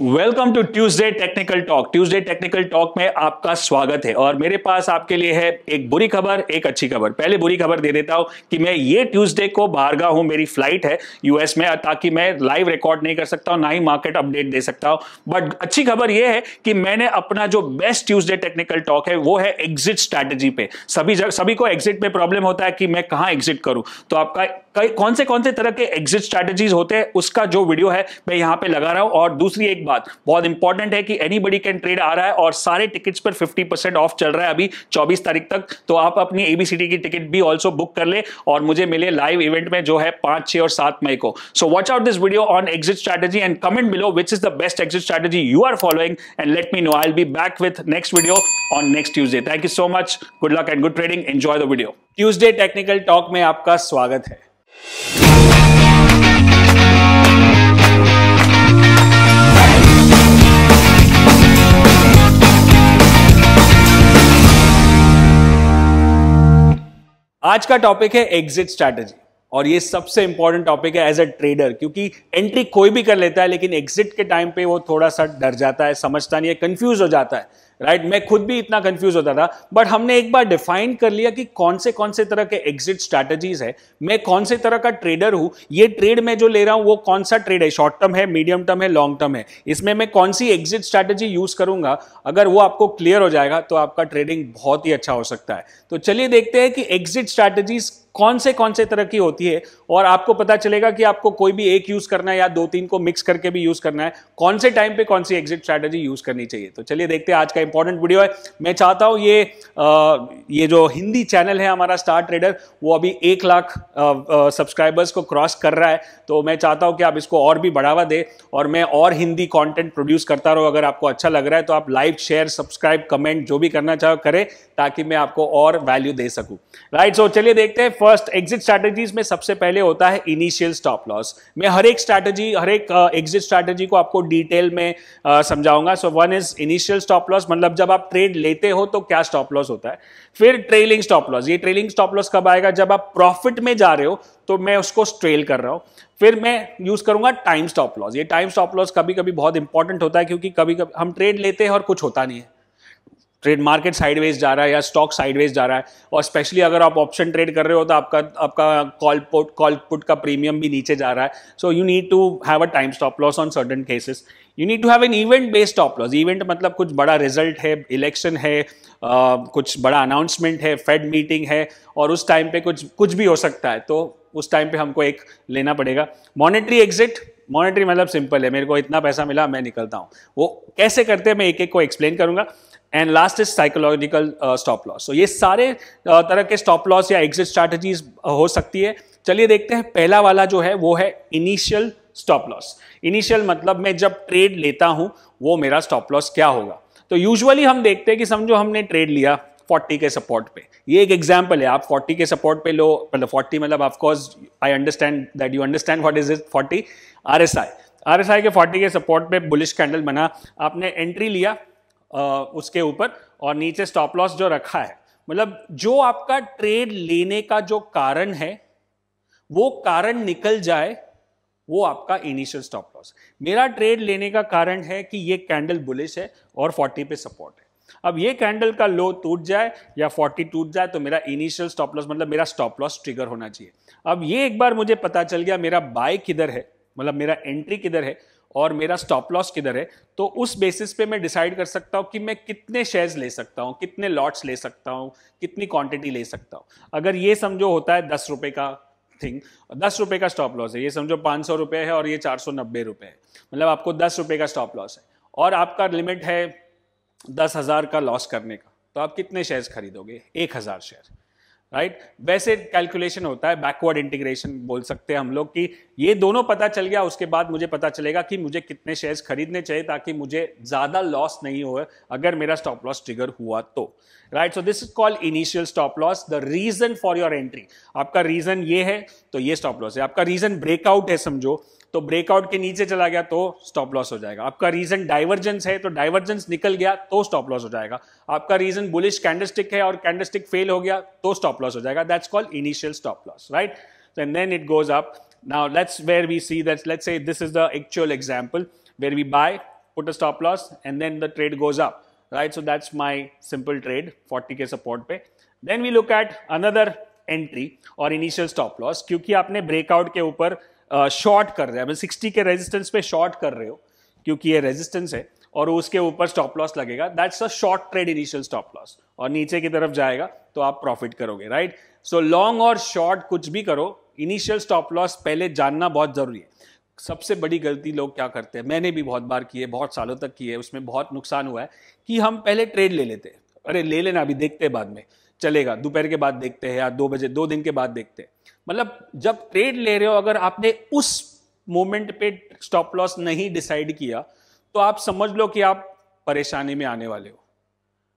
Welcome to Tuesday technical talk Tuesday technical talk में आपका स्वागत है और मेरे पास आपके लिए है एक बुरी खबर एक अच्छी खबर पहले बुरी खबर दे देता हूं कि मैं ये ट्यूसडे को बारगा हूं मेरी फ्लाइट है यूएस में ताकि मैं लाइव रिकॉर्ड नहीं कर सकता हूं ना ही मार्केट अपडेट दे सकता हूं बट अच्छी खबर यह है कि मैंने अपना जो बेस्ट ट्यूजडे टेक्निकल टॉक है वो है एग्जिट स्ट्रैटेजी पे सभी जग, सभी को एग्जिट में प्रॉब्लम होता है कि मैं कहाँ एग्जिट करूं तो आपका कई कौन से कौन से तरह के एग्जिट स्ट्रैटेजीज होते हैं उसका जो वीडियो है मैं यहाँ पे लगा रहा हूं और दूसरी एक बात बहुत इंपॉर्टेंट है कि एनी बडी कैन ट्रेड आ रहा है और सारे टिकट्स पर 50 परसेंट ऑफ चल रहा है अभी 24 तारीख तक तो आप अपनी एबीसीडी की टिकट भी ऑल्सो बुक कर ले और मुझे मिले लाइव इवेंट में जो है पांच छह और सात मई को so watch out this video on exit strategy and comment below which is the best exit strategy you are following and let me know I be back with next video on next Tuesday thank you so much good luck and good trading enjoy the video Tuesday technical talk में आपका स्वागत है आज का topic है exit strategy और ये सबसे इंपॉर्टेंट टॉपिक है एज अ ट्रेडर क्योंकि एंट्री कोई भी कर लेता है लेकिन एग्जिट के टाइम पे वो थोड़ा सा डर जाता है समझता नहीं है कंफ्यूज हो जाता है राइट right? मैं खुद भी इतना कंफ्यूज होता था बट हमने एक बार डिफाइन कर लिया कि कौन से कौन से तरह के एग्जिट स्ट्रैटेजीज है मैं कौन से तरह का ट्रेडर हूं ये ट्रेड मैं जो ले रहा हूं वो कौन सा ट्रेड है शॉर्ट टर्म है मीडियम टर्म है लॉन्ग टर्म है इसमें मैं कौन सी एग्जिट स्ट्रैटेजी यूज करूंगा अगर वो आपको क्लियर हो जाएगा तो आपका ट्रेडिंग बहुत ही अच्छा हो सकता है तो चलिए देखते हैं कि एग्जिट स्ट्रैटेजीज कौन से कौन से तरह की होती है और आपको पता चलेगा कि आपको कोई भी एक यूज करना है या दो तीन को मिक्स करके भी यूज करना है कौन से टाइम पे कौन सी एग्जिट स्ट्रैटेजी यूज करनी चाहिए तो चलिए देखते हैं आज का इंपॉर्टेंट वीडियो है मैं चाहता हूं ये आ, ये जो हिंदी चैनल है हमारा स्टार ट्रेडर वो अभी एक लाख सब्सक्राइबर्स को क्रॉस कर रहा है तो मैं चाहता हूं कि आप इसको और भी बढ़ावा दे और मैं और हिंदी कॉन्टेंट प्रोड्यूस करता रहूँ अगर आपको अच्छा लग रहा है तो आप लाइक शेयर सब्सक्राइब कमेंट जो भी करना चाहो करें ताकि मैं आपको और वैल्यू दे सकूँ राइट सो चलिए देखते हैं फर्स्ट एग्जिट स्ट्रैटेजीज में सबसे पहले होता है इनिशियल स्टॉप लॉस मैं हर एक स्ट्रैटेजी हर एक एग्जिट स्ट्रैटेजी को आपको डिटेल में uh, समझाऊंगा so one is initial stop loss मतलब जब आप ट्रेड लेते हो तो क्या स्टॉप लॉस होता है फिर ट्रेलिंग स्टॉप लॉस ये ट्रेलिंग स्टॉप लॉस कब आएगा जब आप प्रॉफिट में जा रहे हो तो मैं उसको स्ट्रेल कर रहा हूँ फिर मैं यूज करूंगा टाइम स्टॉप लॉस ये टाइम स्टॉप लॉस कभी कभी बहुत इंपॉर्टेंट होता है क्योंकि कभी कभी हम ट्रेड लेते हैं और कुछ होता नहीं है ट्रेड मार्केट साइडवेज जा रहा है या स्टॉक साइडवेज जा रहा है और स्पेशली अगर आप ऑप्शन ट्रेड कर रहे हो तो आपका आपका कॉल पुट कॉल पुट का प्रीमियम भी नीचे जा रहा है so you need to have a time stop loss on certain cases you need to have an event based stop loss event मतलब कुछ बड़ा रिजल्ट है इलेक्शन है आ, कुछ बड़ा अनाउंसमेंट है फेड मीटिंग है और उस टाइम पे कुछ कुछ भी हो सकता है तो उस टाइम पे हमको एक लेना पड़ेगा मॉनेटरी एग्जिट मॉनेटरी मतलब सिंपल है मेरे को इतना पैसा मिला मैं निकलता हूँ वो कैसे करते हैं मैं एक एक को एक्सप्लेन करूँगा and last is psychological stop loss so ये सारे uh, तरह के स्टॉप लॉस या एग्जिट स्ट्रैटेजीज uh, हो सकती है चलिए देखते हैं पहला वाला जो है वो है इनिशियल स्टॉप लॉस इनिशियल मतलब मैं जब ट्रेड लेता हूं वो मेरा स्टॉप लॉस क्या होगा तो यूजुअली हम देखते हैं कि समझो हमने ट्रेड लिया 40 के सपोर्ट पे ये एक एग्जाम्पल है आप 40 के सपोर्ट पे लो मतलब 40 मतलब of course I understand that you understand what is it forty R S I R S I के 40 के सपोर्ट पे बुलिश कैंडल बना आपने एंट्री लिया उसके ऊपर और नीचे स्टॉप लॉस जो रखा है मतलब जो आपका ट्रेड लेने का जो कारण है वो कारण निकल जाए वो आपका इनिशियल स्टॉप लॉस मेरा ट्रेड लेने का कारण है कि ये कैंडल बुलिश है और 40 पे सपोर्ट है अब ये कैंडल का लो टूट जाए या 40 टूट जाए तो मेरा इनिशियल स्टॉप लॉस मतलब मेरा स्टॉप लॉस ट्रिगर होना चाहिए अब ये एक बार मुझे पता चल गया मेरा बाय किधर है मतलब मेरा एंट्री किधर है और मेरा स्टॉप लॉस किधर है तो उस बेसिस पे मैं डिसाइड कर सकता हूँ कि मैं कितने शेयर्स ले सकता हूँ कितने लॉट्स ले सकता हूँ कितनी क्वांटिटी ले सकता हूँ अगर ये समझो होता है दस रुपये का थिंग दस रुपये का स्टॉप लॉस है ये समझो पाँच सौ रुपये है और ये चार सौ नब्बे रुपये है मतलब आपको दस रुपये का स्टॉप लॉस है और आपका लिमिट है दस हज़ार का लॉस करने का तो आप कितने शेयर्स खरीदोगे एक हज़ार शेयर राइट वैसे कैलकुलेशन होता है बैकवर्ड इंटीग्रेशन बोल सकते हैं हम लोग कि ये दोनों पता चल गया उसके बाद मुझे पता चलेगा कि मुझे कितने शेयर्स खरीदने चाहिए ताकि मुझे ज़्यादा लॉस नहीं हो अगर मेरा स्टॉप लॉस ट्रिगर हुआ तो right so this is called initial stop loss the reason for your entry आपका रीज़न ये है तो ये स्टॉप लॉस है आपका रीज़न ब्रेकआउट है समझो तो ब्रेकआउट के नीचे चला गया तो स्टॉप लॉस हो जाएगा आपका रीजन डाइवर्जेंस है तो डाइवर्जेंस निकल गया तो स्टॉप लॉस हो जाएगा आपका रीजन बुलिश कैंडलस्टिक है और कैंडलस्टिक फेल हो गया तो स्टॉप लॉस हो जाएगा that's called initial stop loss right then it goes up now let's where we see that's let's say this is the actual example where we buy put a stop loss and then the trade goes up right so that's my simple trade forty K support पे then we look at another entry और initial stop loss क्योंकि आपने breakout के ऊपर short कर रहे हैं मतलब सिक्सटी के रेजिस्टेंस पे शॉर्ट कर रहे हो क्योंकि ये रेजिस्टेंस है और उसके ऊपर स्टॉप लॉस लगेगा that's a short trade initial stop loss और नीचे की तरफ जाएगा तो आप प्रॉफिट करोगे राइट सो लॉन्ग और शॉर्ट कुछ भी करो इनिशियल स्टॉप लॉस पहले जानना बहुत जरूरी है सबसे बड़ी गलती लोग क्या करते हैं मैंने भी बहुत बार की है बहुत सालों तक की है उसमें बहुत नुकसान हुआ है कि हम पहले ट्रेड ले लेते हैं अरे ले लेना अभी देखते हैं बाद में चलेगा दोपहर के बाद देखते हैं या दो बजे दो दिन के बाद देखते हैं मतलब जब ट्रेड ले रहे हो अगर आपने उस मोमेंट पे स्टॉप लॉस नहीं डिसाइड किया तो आप समझ लो कि आप परेशानी में आने वाले हो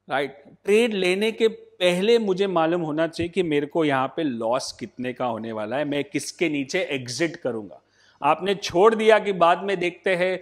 राइट ट्रेड लेने के पहले मुझे मालूम होना चाहिए कि मेरे को यहाँ पे लॉस कितने का होने वाला है मैं किसके नीचे एग्जिट करूँगा आपने छोड़ दिया कि बाद में देखते हैं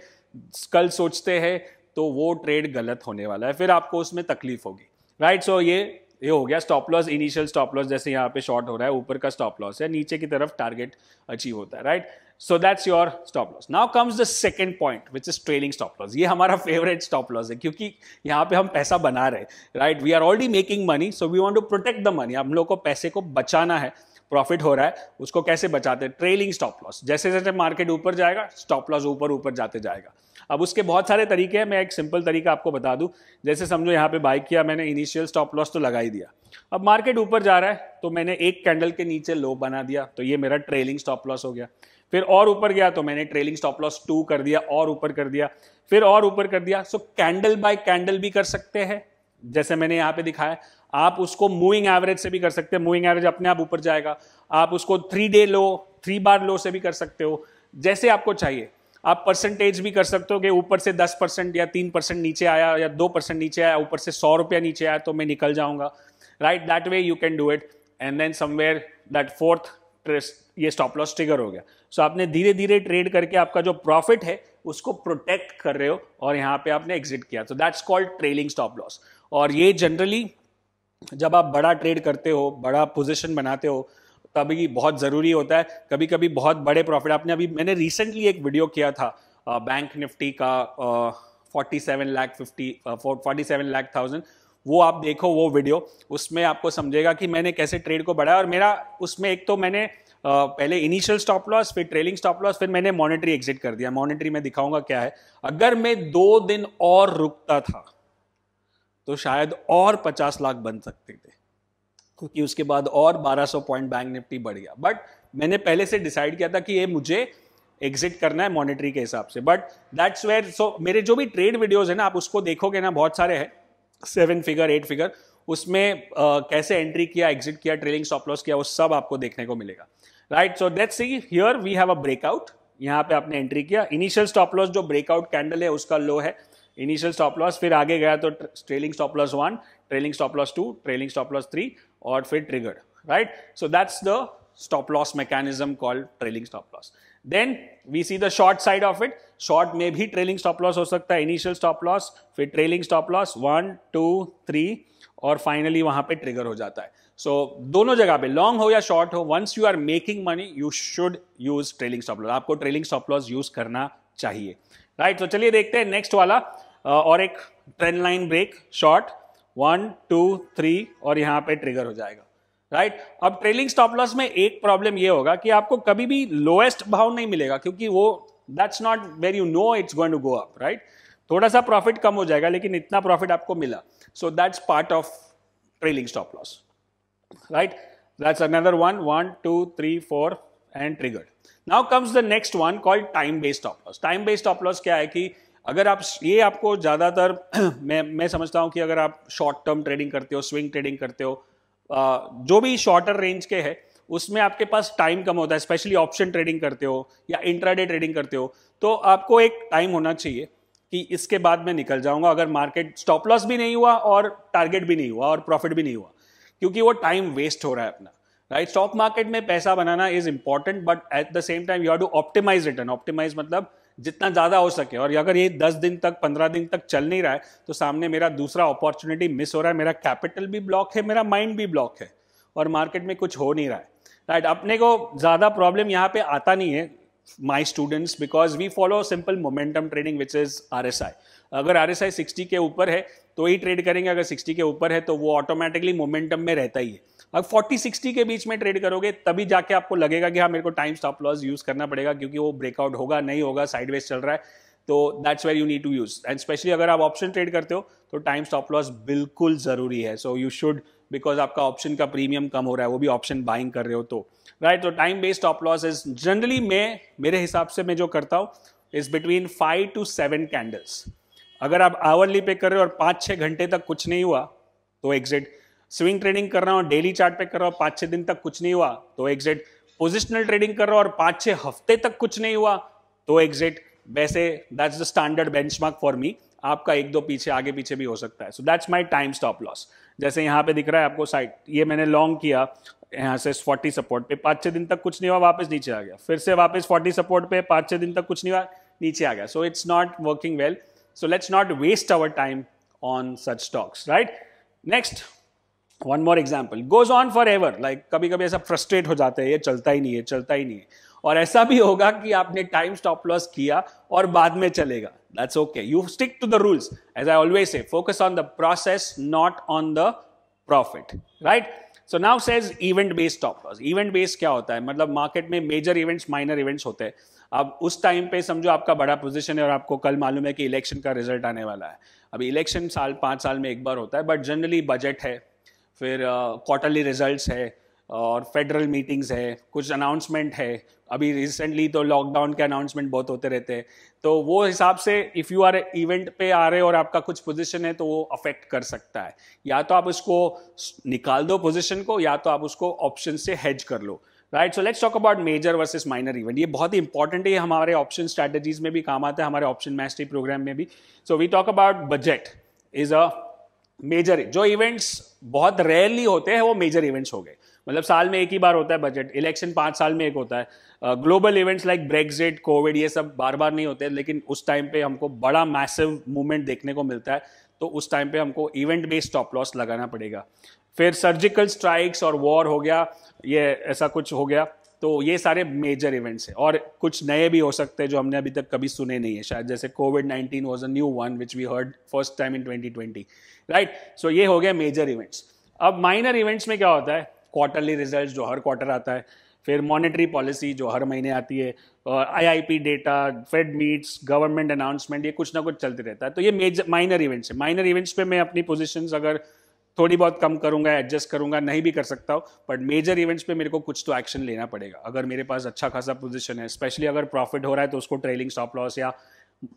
कल सोचते हैं तो वो ट्रेड गलत होने वाला है फिर आपको उसमें तकलीफ होगी राइट सो ये ये हो गया stop loss initial stop loss जैसे यहाँ पे शॉर्ट हो रहा है ऊपर का स्टॉप लॉस है नीचे की तरफ टारगेट अचीव होता है right so that's your stop loss now comes the second point which is trailing stop loss ये हमारा फेवरेट स्टॉप लॉस है क्योंकि यहाँ पे हम पैसा बना रहे हैं right we are already making money so we want to protect the money हम लोग को पैसे को बचाना है प्रॉफिट हो रहा है उसको कैसे बचाते हैं ट्रेलिंग स्टॉप लॉस जैसे जैसे मार्केट ऊपर जाएगा स्टॉप लॉस ऊपर ऊपर जाते जाएगा अब उसके बहुत सारे तरीके हैं मैं एक सिंपल तरीका आपको बता दूं जैसे समझो यहाँ पे बाइक किया मैंने इनिशियल स्टॉप लॉस तो लगा ही दिया अब मार्केट ऊपर जा रहा है तो मैंने एक कैंडल के नीचे लो बना दिया तो ये मेरा ट्रेलिंग स्टॉप लॉस हो गया फिर और ऊपर गया तो मैंने ट्रेलिंग स्टॉप लॉस टू कर दिया और ऊपर कर दिया फिर और ऊपर कर दिया सो कैंडल बाय कैंडल भी कर सकते हैं जैसे मैंने यहाँ पे दिखाया आप उसको मूविंग एवरेज से भी कर सकते हैं मूविंग एवरेज अपने आप ऊपर जाएगा आप उसको three day low three bar low से भी कर सकते हो जैसे आपको चाहिए आप परसेंटेज भी कर सकते हो कि ऊपर से दस परसेंट या तीन परसेंट नीचे आया या दो परसेंट नीचे आया ऊपर से सौ रुपया नीचे आया तो मैं निकल जाऊंगा right that way you can do it and then somewhere that fourth ये स्टॉप लॉस ट्रिगर हो गया सो so, आपने धीरे धीरे ट्रेड करके आपका जो प्रॉफिट है उसको प्रोटेक्ट कर रहे हो और यहाँ पे आपने एग्जिट किया तो that's called trailing stop loss और ये जनरली जब आप बड़ा ट्रेड करते हो बड़ा पोजिशन बनाते हो तभी तो बहुत ज़रूरी होता है कभी कभी बहुत बड़े प्रॉफिट आपने अभी मैंने रिसेंटली एक वीडियो किया था बैंक निफ्टी का forty seven lakh fifty forty seven lakh thousand वो आप देखो वो वीडियो उसमें आपको समझेगा कि मैंने कैसे ट्रेड को बढ़ाया और मेरा उसमें एक तो मैंने पहले इनिशियल स्टॉप लॉस फिर ट्रेलिंग स्टॉप लॉस फिर मैंने मॉनेटरी एग्जिट कर दिया मॉनेटरी में दिखाऊंगा क्या है अगर मैं दो दिन और रुकता था तो शायद और पचास लाख बन सकते थे क्योंकि उसके बाद और 1200 पॉइंट बैंक निफ्टी बढ़ गया बट मैंने पहले से डिसाइड किया था कि ये मुझे एग्जिट करना है मॉनिटरी के हिसाब से बट दैट्स वेयर सो मेरे जो भी ट्रेड वीडियोज़ है ना आप उसको देखोगे ना बहुत सारे हैं सेवन फिगर एट फिगर उसमें uh, कैसे एंट्री किया एग्जिट किया ट्रेलिंग स्टॉप लॉस किया वो सब आपको देखने को मिलेगा right so let's see here we have a breakout यहाँ पे आपने एंट्री किया इनिशियल स्टॉप लॉस जो ब्रेकआउट कैंडल है उसका लो है इनिशियल स्टॉप लॉस फिर आगे गया तो trailing stop loss one trailing stop loss two trailing stop loss three or if it triggered, right? So that's the stop loss mechanism called trailing stop loss. Then we see the short side of it. Short may be trailing stop loss हो sakta है initial stop loss, fit trailing stop loss one, two, three or finally wahan pe trigger ho jata hai. so, dono jagah pe, long ho ya short ho, once you are making money, you should use trailing stop loss. Aapko trailing stop loss use karna chahiye. right, so chaliye dekhte देखते next wala uh, aur ek trend line break, short, one two three और यहां पे trigger हो जाएगा right right? अब trailing stop loss में एक problem ये होगा कि आपको कभी भी लोएस्ट भाव नहीं मिलेगा क्योंकि वो that's not where you know it's going to go up right थोड़ा सा प्रॉफिट कम हो जाएगा लेकिन इतना प्रॉफिट आपको मिला so that's part of trailing stop loss right that's another one one two three four and triggered now comes the next one called time based stop loss time based stop loss क्या है कि अगर आप ये आपको ज़्यादातर मैं मैं समझता हूँ कि अगर आप शॉर्ट टर्म ट्रेडिंग करते हो स्विंग ट्रेडिंग करते हो आ, जो भी शॉर्टर रेंज के है उसमें आपके पास टाइम कम होता है स्पेशली ऑप्शन ट्रेडिंग करते हो या इंट्राडे ट्रेडिंग करते हो तो आपको एक टाइम होना चाहिए कि इसके बाद मैं निकल जाऊंगा अगर मार्केट स्टॉप लॉस भी नहीं हुआ और टारगेट भी नहीं हुआ और प्रॉफिट भी नहीं हुआ क्योंकि वो टाइम वेस्ट हो रहा है अपना राइट स्टॉक मार्केट में पैसा बनाना is important but at the same time you have to optimise return optimise मतलब जितना ज़्यादा हो सके और अगर ये दस दिन तक पंद्रह दिन तक चल नहीं रहा है तो सामने मेरा दूसरा अपॉर्चुनिटी मिस हो रहा है मेरा कैपिटल भी ब्लॉक है मेरा माइंड भी ब्लॉक है और मार्केट में कुछ हो नहीं रहा है राइट right, अपने को ज़्यादा प्रॉब्लम यहाँ पे आता नहीं है my students because we follow simple momentum trading which is R S I अगर आर एस आई सिक्सटी के ऊपर है तो ही ट्रेड करेंगे अगर सिक्सटी के ऊपर है तो वो ऑटोमेटिकली मोमेंटम में रहता ही है अब 40 60 के बीच में ट्रेड करोगे तभी जाके आपको लगेगा कि हाँ मेरे को टाइम स्टॉप लॉस यूज करना पड़ेगा क्योंकि वो ब्रेकआउट होगा नहीं होगा साइडवेज चल रहा है तो that's where you need to use and specially अगर आप ऑप्शन ट्रेड करते हो तो टाइम स्टॉप लॉस बिल्कुल जरूरी है सो यू शुड बिकॉज आपका ऑप्शन का प्रीमियम कम हो रहा है वो भी ऑप्शन बाइंग कर रहे हो तो राइट तो time based stop loss is generally मैं मेरे हिसाब से मैं जो करता हूँ is between five to seven candles अगर आप आवरली पे कर रहे हो और पाँच छः घंटे तक कुछ नहीं हुआ तो एग्जिट स्विंग ट्रेडिंग कर रहा हूँ डेली चार्ट पे कर रहा हूँ पाँच छह दिन तक कुछ नहीं हुआ तो एग्जिट पोजिशनल ट्रेडिंग कर रहा हूँ और पाँच छह हफ्ते तक कुछ नहीं हुआ तो एग्जिट वैसे that's the standard benchmark for me आपका एक दो पीछे आगे पीछे भी हो सकता है so that's my time stop loss जैसे यहाँ पे दिख रहा है आपको साइड ये मैंने लॉन्ग किया यहाँ से 40 सपोर्ट पे पाँच छह दिन तक कुछ नहीं हुआ वापस नीचे आ गया फिर से वापस 40 सपोर्ट पे पांच छह दिन तक कुछ नहीं हुआ नीचे आ गया so it's not working well so let's not waste our time on such stocks right next one more example goes on forever like कभी कभी ऐसा फ्रस्ट्रेट हो जाता है ये चलता ही नहीं है चलता ही नहीं है और ऐसा भी होगा कि आपने टाइम स्टॉप लॉस किया और बाद में चलेगा that's okay you stick to the rules as I always say focus on the process not on the profit right so now says event based stop loss event based क्या होता है मतलब market में मेजर इवेंट्स माइनर इवेंट्स होते हैं अब उस time पे समझो आपका बड़ा पोजीशन है और आपको कल मालूम है कि इलेक्शन का रिजल्ट आने वाला है अब इलेक्शन साल पाँच साल में एक बार होता है बट जनरली बजट है फिर क्वार्टरली रिजल्ट्स है और फेडरल मीटिंग्स है कुछ अनाउंसमेंट है अभी रिसेंटली तो लॉकडाउन के अनाउंसमेंट बहुत होते रहते हैं तो वो हिसाब से इफ़ यू आर इवेंट पे आ रहे हो और आपका कुछ पोजीशन है तो वो अफेक्ट कर सकता है या तो आप उसको निकाल दो पोजीशन को या तो आप उसको ऑप्शन से हेज कर लो right so let's talk about major versus minor event ये बहुत ही इंपॉर्टेंट है हमारे ऑप्शन स्ट्रैटेजीज में भी काम आता है हमारे ऑप्शन मैस्ट्री प्रोग्राम में भी so we talk about budget is a major जो इवेंट्स बहुत रेयरली होते हैं वो मेजर इवेंट्स हो गए मतलब साल में एक ही बार होता है बजट इलेक्शन पाँच साल में एक होता है global events like Brexit Covid ये सब बार बार नहीं होते लेकिन उस टाइम पे हमको बड़ा मैसिव मूवमेंट देखने को मिलता है तो उस टाइम पे हमको इवेंट बेस्ड स्टॉप लॉस लगाना पड़ेगा फिर सर्जिकल स्ट्राइक्स और वॉर हो गया ये ऐसा कुछ हो गया तो ये सारे मेजर इवेंट्स हैं और कुछ नए भी हो सकते हैं जो हमने अभी तक कभी सुने नहीं है शायद जैसे Covid nineteen was a new one which we heard first time in twenty twenty right so ये हो गया मेजर इवेंट्स अब माइनर इवेंट्स में क्या होता है क्वार्टरली रिजल्ट जो हर क्वार्टर आता है फिर मॉनेटरी पॉलिसी जो हर महीने आती है और P data Fed meets government announcement ये कुछ ना कुछ चलते रहता है तो ये मेजर माइनर इवेंट्स है माइनर इवेंट्स पे मैं अपनी पोजिशन अगर थोड़ी बहुत कम करूंगा एडजस्ट करूंगा नहीं भी कर सकता हूँ बट मेजर इवेंट्स पे मेरे को कुछ तो एक्शन लेना पड़ेगा अगर मेरे पास अच्छा खासा पोजिशन है स्पेशली अगर प्रॉफिट हो रहा है तो उसको ट्रेलिंग स्टॉप लॉस या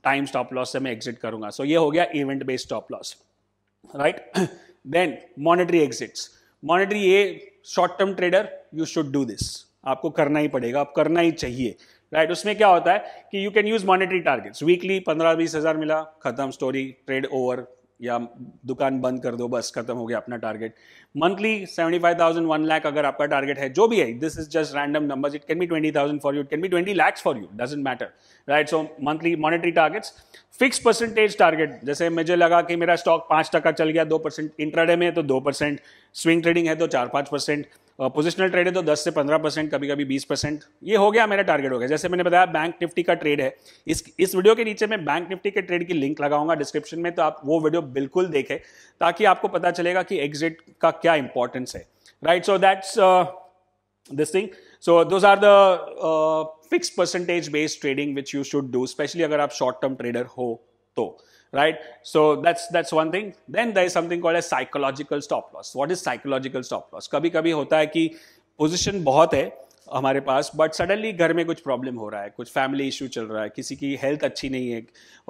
टाइम स्टॉप लॉस से मैं एग्जिट करूंगा सो so, ये हो गया event based stop loss right then monetary exits monetary ये short term trader you should do this आपको करना ही पड़ेगा आप करना ही चाहिए राइट right, उसमें क्या होता है कि you can use monetary targets weekly पंद्रह बीस हजार मिला खत्म स्टोरी ट्रेड ओवर या दुकान बंद कर दो बस खत्म हो गया अपना target monthly seventy five thousand one lakh अगर आपका टारगेट है जो भी है this is just random numbers it can be twenty thousand for you it can be twenty lakhs for you doesn't matter right so monthly monetary targets fix percentage target जैसे मुझे लगा कि मेरा स्टॉक पांच टका चल गया दो परसेंट इंट्राडे में है तो दो परसेंट स्विंग ट्रेडिंग है तो चार पांच परसेंट पोजिशनल uh, ट्रेड है तो 10 से 15 परसेंट कभी कभी 20 परसेंट ये हो गया मेरा टारगेट हो गया जैसे मैंने बताया बैंक निफ्टी का ट्रेड है इस इस वीडियो के नीचे मैं बैंक निफ्टी के ट्रेड की लिंक लगाऊंगा डिस्क्रिप्शन में तो आप वो वीडियो बिल्कुल देखें ताकि आपको पता चलेगा कि एग्जिट का क्या इंपॉर्टेंस है right so that's this thing so those are the fix percentage based trading which you should do specially अगर आप शॉर्ट टर्म ट्रेडर हो to right so that's that's one thing then there is something called as psychological stop loss what is psychological stop loss कभी कभी होता है कि position बहुत है हमारे पास बट सडनली घर में कुछ प्रॉब्लम हो रहा है कुछ फैमिली इशू चल रहा है किसी की हेल्थ अच्छी नहीं है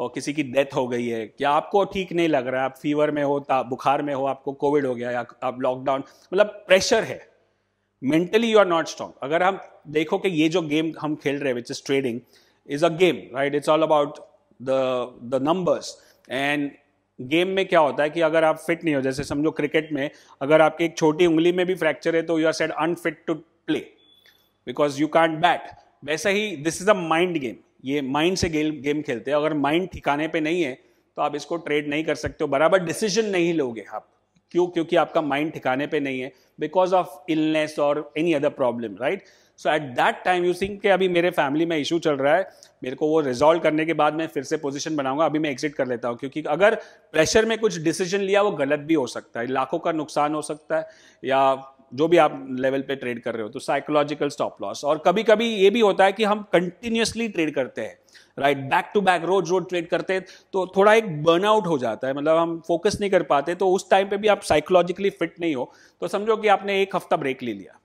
और किसी की डेथ हो गई है या आपको ठीक नहीं लग रहा है आप फीवर में हो बुखार में हो आपको कोविड हो गया या आप लॉकडाउन मतलब प्रेशर है mentally you are not strong अगर हम देखो कि ये जो गेम हम खेल रहे हैं which is trading is a game right it's all about the numbers and game में क्या होता है कि अगर आप फिट नहीं हो जैसे समझो क्रिकेट में अगर आपकी एक छोटी उंगली में भी फ्रैक्चर है तो you are said unfit to play because you can't bat वैसा ही this is a mind game ये माइंड से गेम गेम खेलते हैं अगर माइंड ठिकाने पे नहीं है तो आप इसको ट्रेड नहीं कर सकते हो बराबर डिसीजन नहीं लोगे आप क्यों क्योंकि आपका माइंड ठिकाने पे नहीं है बिकॉज ऑफ इलनेस और any other problem right so at that time you think कि अभी मेरे फैमिली में इशू चल रहा है मेरे को वो रिजॉल्व करने के बाद मैं फिर से पोजीशन बनाऊंगा अभी मैं एग्जिट कर लेता हूँ क्योंकि अगर प्रेशर में कुछ डिसीजन लिया वो गलत भी हो सकता है लाखों का नुकसान हो सकता है या जो भी आप लेवल पे ट्रेड कर रहे हो तो साइकोलॉजिकल स्टॉप लॉस और कभी कभी ये भी होता है कि हम कंटिन्यूसली ट्रेड करते हैं राइट बैक टू बैक रोज रोज ट्रेड करते हैं तो थोड़ा एक बर्नआउट हो जाता है मतलब हम फोकस नहीं कर पाते तो उस टाइम पे भी आप साइकोलॉजिकली फिट नहीं हो तो समझो कि आपने एक हफ्ता ब्रेक ले लिया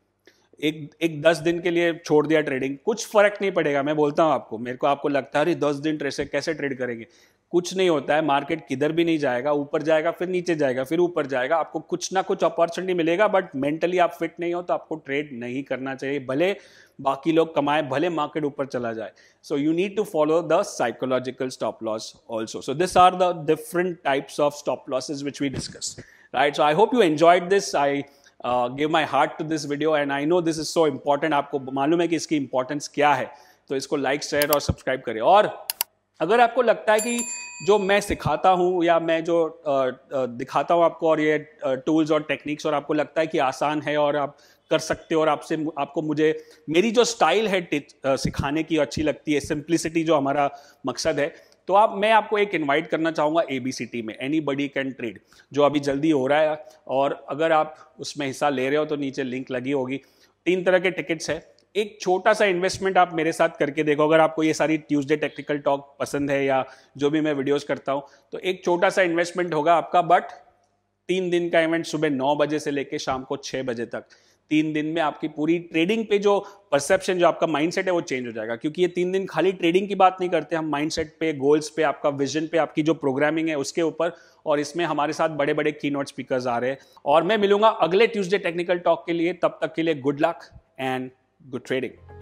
एक एक दस दिन के लिए छोड़ दिया ट्रेडिंग कुछ फर्क नहीं पड़ेगा मैं बोलता हूँ आपको मेरे को आपको लगता है अरे दस दिन ट्रेड से कैसे ट्रेड करेंगे कुछ नहीं होता है मार्केट किधर भी नहीं जाएगा ऊपर जाएगा फिर नीचे जाएगा फिर ऊपर जाएगा आपको कुछ ना कुछ अपॉर्चुनिटी मिलेगा बट मेंटली आप फिट नहीं हो तो आपको ट्रेड नहीं करना चाहिए भले बाकी लोग कमाए भले मार्केट ऊपर चला जाए so you need to follow the psychological stop loss also so this are the different types of stop losses which we discuss right so I hope you enjoyed this I give my heart to this video and I know this is so important आपको मालूम है कि इसकी importance क्या है तो इसको like share और सब्सक्राइब करें और अगर आपको लगता है कि जो मैं सिखाता हूँ या मैं जो uh, uh, दिखाता हूँ आपको और ये टूल्स uh, और टेक्निक्स और आपको लगता है कि आसान है और आप कर सकते हो और आपसे आपको मुझे मेरी जो स्टाइल है सिखाने की अच्छी लगती है सिंप्लिसिटी जो हमारा मकसद है तो आप मैं आपको एक इनवाइट करना चाहूँगा ए बी सी टी में एनी बडी कैन ट्रेड जो अभी जल्दी हो रहा है और अगर आप उसमें हिस्सा ले रहे हो तो नीचे लिंक लगी होगी तीन तरह के टिकट्स है एक छोटा सा इन्वेस्टमेंट आप मेरे साथ करके देखो अगर आपको ये सारी ट्यूसडे टेक्निकल टॉक पसंद है या जो भी मैं वीडियोस करता हूँ तो एक छोटा सा इन्वेस्टमेंट होगा आपका बट तीन दिन का इवेंट सुबह नौ बजे से लेकर शाम को छः बजे तक तीन दिन में आपकी पूरी ट्रेडिंग पे जो परसेप्शन जो आपका माइंडसेट है वो चेंज हो जाएगा क्योंकि ये तीन दिन खाली ट्रेडिंग की बात नहीं करते हम माइंडसेट पे गोल्स पे आपका विजन पे आपकी जो प्रोग्रामिंग है उसके ऊपर और इसमें हमारे साथ बड़े बड़े की नोट स्पीकर आ रहे हैं और मैं मिलूंगा अगले ट्यूजडे टेक्निकल टॉक के लिए तब तक के लिए good luck and good trading